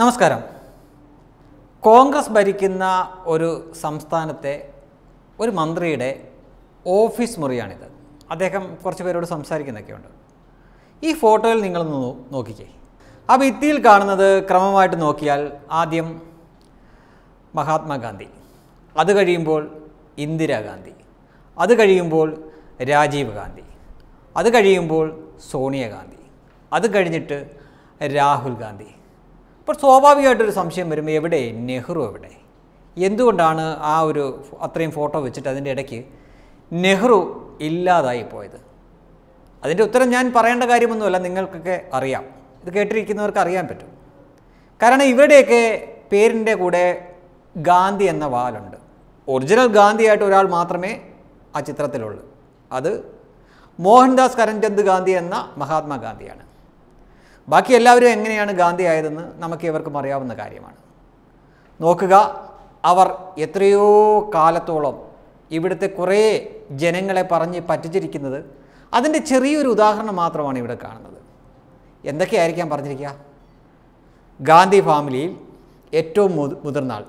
നമസ്കാരം കോൺഗ്രസ് ഭരിക്കുന്ന ഒരു സംസ്ഥാനത്തെ ഒരു മന്ത്രിയുടെ ഓഫീസ് മുറിയാണിത് അദ്ദേഹം കുറച്ച് പേരോട് സംസാരിക്കുന്നൊക്കെയുണ്ട് ഈ ഫോട്ടോയിൽ നിങ്ങളൊന്ന് നോക്കിക്കേ ആ ഭിത്തിയിൽ കാണുന്നത് ക്രമമായിട്ട് നോക്കിയാൽ ആദ്യം മഹാത്മാഗാന്ധി അത് കഴിയുമ്പോൾ ഇന്ദിരാഗാന്ധി അത് കഴിയുമ്പോൾ രാജീവ് ഗാന്ധി അത് കഴിയുമ്പോൾ സോണിയാഗാന്ധി അത് കഴിഞ്ഞിട്ട് രാഹുൽ ഗാന്ധി അപ്പോൾ സ്വാഭാവികമായിട്ടൊരു സംശയം വരും എവിടെ നെഹ്റു എവിടെ എന്തുകൊണ്ടാണ് ആ ഒരു അത്രയും ഫോട്ടോ വെച്ചിട്ട് അതിൻ്റെ ഇടയ്ക്ക് നെഹ്റു ഇല്ലാതായി പോയത് അതിൻ്റെ ഉത്തരം ഞാൻ പറയേണ്ട കാര്യമൊന്നുമല്ല നിങ്ങൾക്കൊക്കെ അറിയാം ഇത് കേട്ടിരിക്കുന്നവർക്ക് അറിയാൻ പറ്റും കാരണം ഇവരുടെയൊക്കെ പേരിൻ്റെ കൂടെ ഗാന്ധി എന്ന വാലുണ്ട് ഒറിജിനൽ ഗാന്ധിയായിട്ട് ഒരാൾ മാത്രമേ ആ ചിത്രത്തിലുള്ളൂ അത് മോഹൻദാസ് കരംചന്ദ് ഗാന്ധി എന്ന മഹാത്മാഗാന്ധിയാണ് ബാക്കി എല്ലാവരും എങ്ങനെയാണ് ഗാന്ധി ആയതെന്ന് നമുക്ക് ഇവർക്കും അറിയാവുന്ന കാര്യമാണ് നോക്കുക അവർ എത്രയോ കാലത്തോളം ഇവിടുത്തെ കുറേ ജനങ്ങളെ പറഞ്ഞ് പറ്റിച്ചിരിക്കുന്നത് അതിൻ്റെ ചെറിയൊരു ഉദാഹരണം മാത്രമാണ് ഇവിടെ കാണുന്നത് എന്തൊക്കെയായിരിക്കാം പറഞ്ഞിരിക്കുക ഗാന്ധി ഫാമിലിയിൽ ഏറ്റവും മുതി മുതിർന്ന ആൾ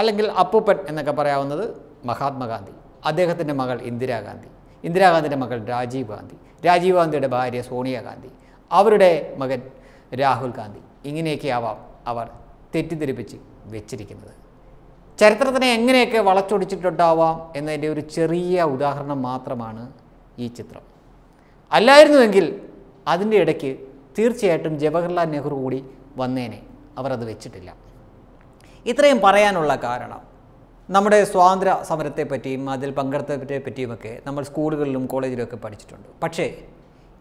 അല്ലെങ്കിൽ അപ്പൂപ്പൻ എന്നൊക്കെ പറയാവുന്നത് മഹാത്മാഗാന്ധി അദ്ദേഹത്തിൻ്റെ മകൾ ഇന്ദിരാഗാന്ധി ഇന്ദിരാഗാന്ധിയുടെ മകൾ രാജീവ് ഗാന്ധി രാജീവ് ഗാന്ധിയുടെ ഭാര്യ സോണിയാഗാന്ധി അവരുടെ മകൻ രാഹുൽ ഗാന്ധി ഇങ്ങനെയൊക്കെ ആവാം അവർ തെറ്റിദ്ധരിപ്പിച്ച് വെച്ചിരിക്കുന്നത് ചരിത്രത്തിനെ എങ്ങനെയൊക്കെ വളച്ചൊടിച്ചിട്ടുണ്ടാവാം എന്നതിൻ്റെ ഒരു ചെറിയ ഉദാഹരണം മാത്രമാണ് ഈ ചിത്രം അല്ലായിരുന്നുവെങ്കിൽ അതിൻ്റെ ഇടയ്ക്ക് തീർച്ചയായിട്ടും ജവഹർലാൽ നെഹ്റു കൂടി വന്നേനെ അവരത് വെച്ചിട്ടില്ല ഇത്രയും പറയാനുള്ള കാരണം നമ്മുടെ സ്വാതന്ത്ര്യ സമരത്തെപ്പറ്റിയും അതിൽ പങ്കെടുത്തതിനെ പറ്റിയുമൊക്കെ നമ്മൾ സ്കൂളുകളിലും കോളേജിലും ഒക്കെ പഠിച്ചിട്ടുണ്ട് പക്ഷേ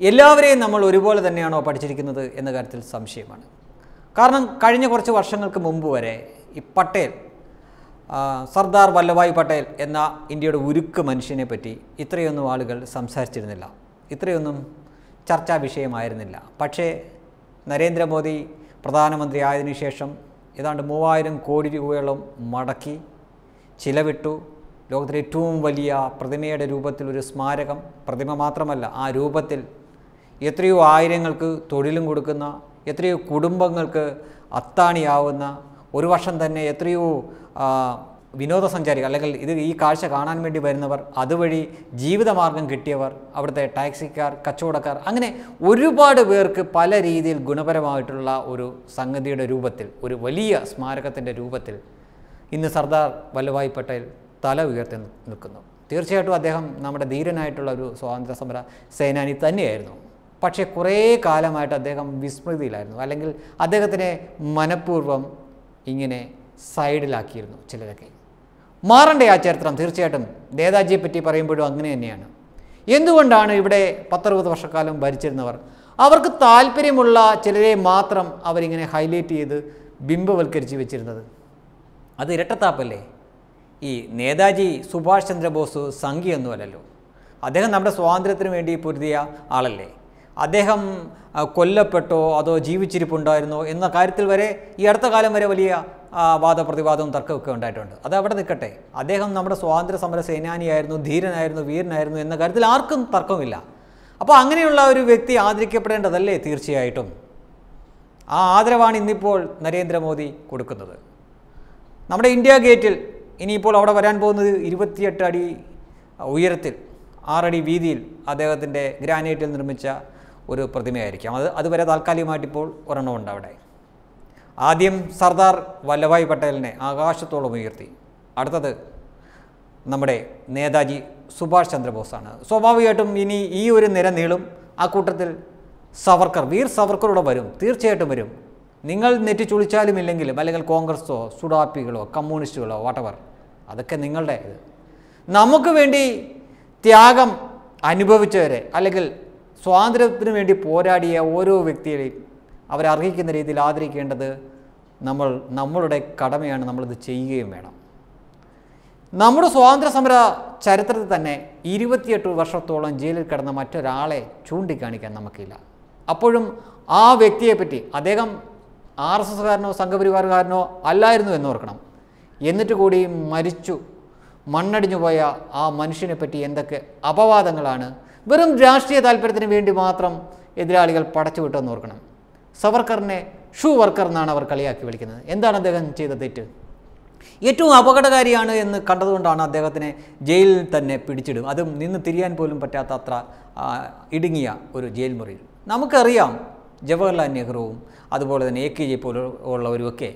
എല്ലാവരെയും നമ്മൾ ഒരുപോലെ തന്നെയാണോ പഠിച്ചിരിക്കുന്നത് എന്ന കാര്യത്തിൽ സംശയമാണ് കാരണം കഴിഞ്ഞ കുറച്ച് വർഷങ്ങൾക്ക് മുമ്പ് വരെ ഈ പട്ടേൽ സർദാർ വല്ലഭായ് പട്ടേൽ എന്ന ഇന്ത്യയുടെ ഉരുക്ക് മനുഷ്യനെ പറ്റി ഇത്രയൊന്നും ആളുകൾ സംസാരിച്ചിരുന്നില്ല ഇത്രയൊന്നും ചർച്ചാ വിഷയമായിരുന്നില്ല പക്ഷേ നരേന്ദ്രമോദി പ്രധാനമന്ത്രി ആയതിനു ശേഷം ഏതാണ്ട് മൂവായിരം കോടി രൂപയോളം മടക്കി ചിലവിട്ടു ലോകത്തിലെ ഏറ്റവും വലിയ പ്രതിമയുടെ രൂപത്തിൽ ഒരു സ്മാരകം പ്രതിമ മാത്രമല്ല ആ രൂപത്തിൽ എത്രയോ ആയിരങ്ങൾക്ക് തൊഴിലും കൊടുക്കുന്ന എത്രയോ കുടുംബങ്ങൾക്ക് അത്താണിയാവുന്ന ഒരു വർഷം തന്നെ എത്രയോ വിനോദസഞ്ചാരികൾ അല്ലെങ്കിൽ ഇത് ഈ കാഴ്ച കാണാൻ വേണ്ടി വരുന്നവർ അതുവഴി ജീവിതമാർഗം കിട്ടിയവർ അവിടുത്തെ ടാക്സിക്കാർ കച്ചവടക്കാർ അങ്ങനെ ഒരുപാട് പേർക്ക് പല രീതിയിൽ ഗുണപരമായിട്ടുള്ള ഒരു സംഗതിയുടെ രൂപത്തിൽ ഒരു വലിയ സ്മാരകത്തിൻ്റെ രൂപത്തിൽ ഇന്ന് സർദാർ വല്ലഭായ് പട്ടേൽ തല ഉയർത്തി നിൽക്കുന്നു തീർച്ചയായിട്ടും അദ്ദേഹം നമ്മുടെ ധീരനായിട്ടുള്ള ഒരു സ്വാതന്ത്ര്യ സമര സേനാനി തന്നെയായിരുന്നു പക്ഷേ കുറേ കാലമായിട്ട് അദ്ദേഹം വിസ്മൃതിയിലായിരുന്നു അല്ലെങ്കിൽ അദ്ദേഹത്തിനെ മനഃപൂർവ്വം ഇങ്ങനെ സൈഡിലാക്കിയിരുന്നു ചിലരൊക്കെ മാറണ്ടേ ആ ചരിത്രം തീർച്ചയായിട്ടും നേതാജിയെ പറ്റി പറയുമ്പോഴും അങ്ങനെ തന്നെയാണ് എന്തുകൊണ്ടാണ് ഇവിടെ പത്തറുപത് വർഷക്കാലം ഭരിച്ചിരുന്നവർ അവർക്ക് താല്പര്യമുള്ള ചിലരെ മാത്രം അവരിങ്ങനെ ഹൈലൈറ്റ് ചെയ്ത് ബിംബവൽക്കരിച്ച് വെച്ചിരുന്നത് അത് ഇരട്ടത്താപ്പല്ലേ ഈ നേതാജി സുഭാഷ് ചന്ദ്രബോസ് സംഖ്യയൊന്നുമല്ലല്ലോ അദ്ദേഹം നമ്മുടെ സ്വാതന്ത്ര്യത്തിന് വേണ്ടി പൊരുതിയ ആളല്ലേ അദ്ദേഹം കൊല്ലപ്പെട്ടോ അതോ ജീവിച്ചിരിപ്പുണ്ടായിരുന്നോ എന്ന കാര്യത്തിൽ വരെ ഈ അടുത്ത കാലം വരെ വലിയ വാദപ്രതിവാദവും തർക്കമൊക്കെ ഉണ്ടായിട്ടുണ്ട് അത് അവിടെ നിൽക്കട്ടെ അദ്ദേഹം നമ്മുടെ സ്വാതന്ത്ര്യ സമര സേനാനിയായിരുന്നു ധീരനായിരുന്നു വീരനായിരുന്നു എന്ന കാര്യത്തിൽ ആർക്കും തർക്കമില്ല അപ്പോൾ അങ്ങനെയുള്ള ഒരു വ്യക്തി ആദരിക്കപ്പെടേണ്ടതല്ലേ തീർച്ചയായിട്ടും ആ ആദരവാണ് ഇന്നിപ്പോൾ നരേന്ദ്രമോദി കൊടുക്കുന്നത് നമ്മുടെ ഇന്ത്യ ഗേറ്റിൽ ഇനിയിപ്പോൾ അവിടെ വരാൻ പോകുന്നത് ഇരുപത്തിയെട്ട് അടി ഉയരത്തിൽ ആറടി വീതിയിൽ അദ്ദേഹത്തിൻ്റെ ഗ്രാനൈറ്റിൽ നിർമ്മിച്ച ഒരു പ്രതിമയായിരിക്കാം അത് അതുവരെ താൽക്കാലികമായിട്ടിപ്പോൾ ഒരെണ്ണമുണ്ട് അവിടെ ആദ്യം സർദാർ വല്ലഭായ് പട്ടേലിനെ ആകാശത്തോളം ഉയർത്തി അടുത്തത് നമ്മുടെ നേതാജി സുഭാഷ് ചന്ദ്രബോസാണ് സ്വാഭാവികമായിട്ടും ഇനി ഈ ഒരു നിര നീളും ആ കൂട്ടത്തിൽ സവർക്കർ വീർ സവർക്കറോടെ വരും തീർച്ചയായിട്ടും വരും നിങ്ങൾ നെറ്റിച്ചുളിച്ചാലും ഇല്ലെങ്കിലും അല്ലെങ്കിൽ കോൺഗ്രസോ സുഡാപ്പികളോ കമ്മ്യൂണിസ്റ്റുകളോ വാട്ടവർ അതൊക്കെ നിങ്ങളുടെ ഇത് നമുക്ക് വേണ്ടി ത്യാഗം അനുഭവിച്ചവരെ അല്ലെങ്കിൽ സ്വാതന്ത്ര്യത്തിന് വേണ്ടി പോരാടിയ ഓരോ വ്യക്തിയെയും അവരർഹിക്കുന്ന രീതിയിൽ ആദരിക്കേണ്ടത് നമ്മൾ നമ്മളുടെ കടമയാണ് നമ്മളിത് ചെയ്യുകയും വേണം നമ്മുടെ സ്വാതന്ത്ര്യ സമര ചരിത്രത്തിൽ തന്നെ ഇരുപത്തിയെട്ട് വർഷത്തോളം ജയിലിൽ കിടന്ന മറ്റൊരാളെ ചൂണ്ടിക്കാണിക്കാൻ നമുക്കില്ല അപ്പോഴും ആ വ്യക്തിയെപ്പറ്റി അദ്ദേഹം ആർ എസ് എസ്സുകാരനോ സംഘപരിവാറുകാരനോ അല്ലായിരുന്നു എന്ന് ഓർക്കണം എന്നിട്ട് കൂടി മരിച്ചു മണ്ണടിഞ്ഞു പോയ ആ മനുഷ്യനെപ്പറ്റി എന്തൊക്കെ അപവാദങ്ങളാണ് വെറും രാഷ്ട്രീയ താല്പര്യത്തിന് വേണ്ടി മാത്രം എതിരാളികൾ പടച്ചുവിട്ടെന്ന് ഓർക്കണം സവർക്കറിനെ ഷൂ വർക്കർ എന്നാണ് അവർ കളിയാക്കി വിളിക്കുന്നത് എന്താണ് അദ്ദേഹം ചെയ്ത തെറ്റ് ഏറ്റവും അപകടകാരിയാണ് എന്ന് കണ്ടതുകൊണ്ടാണ് അദ്ദേഹത്തിനെ ജയിലിൽ തന്നെ പിടിച്ചിടും അതും നിന്ന് തിരിയാൻ പോലും പറ്റാത്ത അത്ര ഇടുങ്ങിയ ഒരു ജയിൽ മുറിയിൽ നമുക്കറിയാം ജവഹർലാൽ നെഹ്റുവും അതുപോലെ തന്നെ എ കെ ജെ പോലുള്ളവരുമൊക്കെ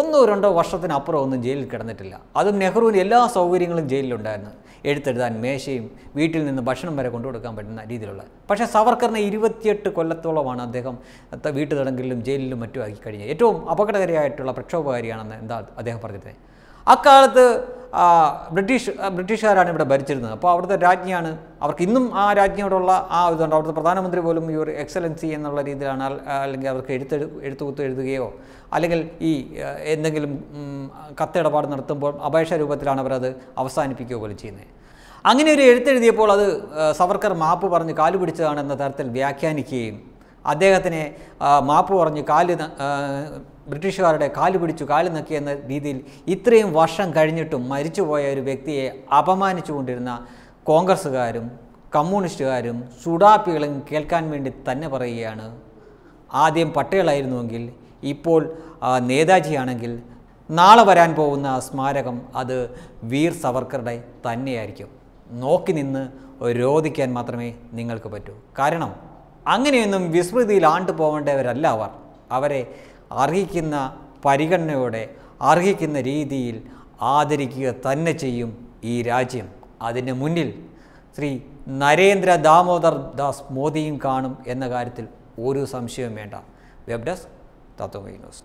ഒന്നോ രണ്ടോ വർഷത്തിനപ്പുറം ഒന്നും ജയിലിൽ കിടന്നിട്ടില്ല അതും നെഹ്റുവിന് എല്ലാ സൗകര്യങ്ങളും ജയിലിലുണ്ടായിരുന്നു എഴുത്തെഴുതാൻ മേശയും വീട്ടിൽ നിന്ന് ഭക്ഷണം വരെ കൊണ്ടുകൊടുക്കാൻ പറ്റുന്ന രീതിയിലുള്ള പക്ഷേ സവർക്കറിന് ഇരുപത്തിയെട്ട് കൊല്ലത്തോളമാണ് അദ്ദേഹം വീട്ടു തടങ്കലിലും ജയിലിലും മറ്റും ആക്കി കഴിഞ്ഞത് ഏറ്റവും അപകടകരമായിട്ടുള്ള പ്രക്ഷോഭകാരിയാണെന്ന് എന്താ അദ്ദേഹം പറഞ്ഞിരുന്നത് അക്കാലത്ത് ബ്രിട്ടീഷ് ബ്രിട്ടീഷുകാരാണ് ഇവിടെ ഭരിച്ചിരുന്നത് അപ്പോൾ അവിടുത്തെ രാജ്ഞിയാണ് അവർക്ക് ഇന്നും ആ രാജ്ഞിയോടുള്ള ആ ഇതുണ്ട് അവിടുത്തെ പ്രധാനമന്ത്രി പോലും യുവർ എക്സലൻസി എന്നുള്ള രീതിയിലാണ് അല്ലെങ്കിൽ അവർക്ക് എഴുത്ത് എഴുത്തുകുത്ത് എഴുതുകയോ അല്ലെങ്കിൽ ഈ എന്തെങ്കിലും കത്തിടപാട് നടത്തുമ്പോൾ അപേക്ഷ രൂപത്തിലാണ് അവരത് അവസാനിപ്പിക്കുക പോലും ചെയ്യുന്നത് അങ്ങനെ ഒരു എഴുത്തെഴുതിയപ്പോൾ അത് സവർക്കർ മാപ്പ് പറഞ്ഞ് കാലുപിടിച്ചതാണ് എന്ന തരത്തിൽ വ്യാഖ്യാനിക്കുകയും അദ്ദേഹത്തിനെ മാപ്പ് പറഞ്ഞ് കാല് ബ്രിട്ടീഷുകാരുടെ കാല് പിടിച്ചു കാല് നക്കി എന്ന രീതിയിൽ ഇത്രയും വർഷം കഴിഞ്ഞിട്ടും മരിച്ചുപോയ ഒരു വ്യക്തിയെ അപമാനിച്ചുകൊണ്ടിരുന്ന കോൺഗ്രസ്സുകാരും കമ്മ്യൂണിസ്റ്റുകാരും സുഡാപ്പികളും കേൾക്കാൻ വേണ്ടി തന്നെ പറയുകയാണ് ആദ്യം പട്ടേലായിരുന്നുവെങ്കിൽ ഇപ്പോൾ നേതാജിയാണെങ്കിൽ നാളെ വരാൻ പോകുന്ന സ്മാരകം അത് വീർ സവർക്കറുടെ തന്നെയായിരിക്കും നോക്കി നിന്ന് രോധിക്കാൻ മാത്രമേ നിങ്ങൾക്ക് പറ്റൂ കാരണം അങ്ങനെയൊന്നും വിസ്മൃതിയിൽ ആണ്ടു പോകേണ്ടവരല്ല അവർ അവരെ അർഹിക്കുന്ന പരിഗണനയോടെ അർഹിക്കുന്ന രീതിയിൽ ആദരിക്കുക തന്നെ ചെയ്യും ഈ രാജ്യം അതിന് മുന്നിൽ ശ്രീ നരേന്ദ്ര ദാമോദർ ദാസ് മോദിയും കാണും എന്ന കാര്യത്തിൽ ഒരു സംശയവും വേണ്ട വെബ് ഡെസ്ക് തത്വമൈ ന്യൂസ്